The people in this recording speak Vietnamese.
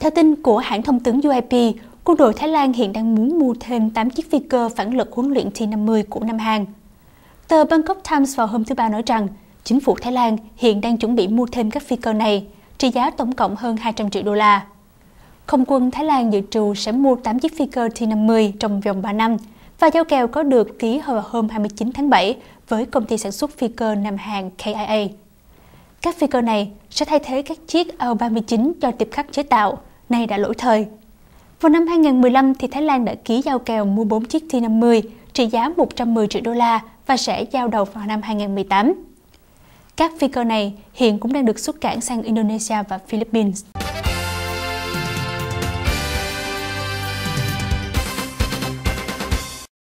Theo tin của hãng thông tấn UAP, quân đội Thái Lan hiện đang muốn mua thêm 8 chiếc phi cơ phản lực huấn luyện T-50 của Nam Hàn. Tờ Bangkok Times vào hôm thứ Ba nói rằng, chính phủ Thái Lan hiện đang chuẩn bị mua thêm các phi cơ này, trị giá tổng cộng hơn 200 triệu đô la. Không quân Thái Lan dự trù sẽ mua 8 chiếc phi cơ T-50 trong vòng 3 năm, và giao kèo có được ký vào hôm 29 tháng 7 với công ty sản xuất phi cơ Nam Hàn KIA. Các phi cơ này sẽ thay thế các chiếc L-39 do tiệp khắc chế tạo – nay đã lỗi thời. Vào năm 2015 thì Thái Lan đã ký giao kèo mua 4 chiếc T50 trị giá 110 triệu đô la và sẽ giao đầu vào năm 2018. Các phi cơ này hiện cũng đang được xuất cảng sang Indonesia và Philippines.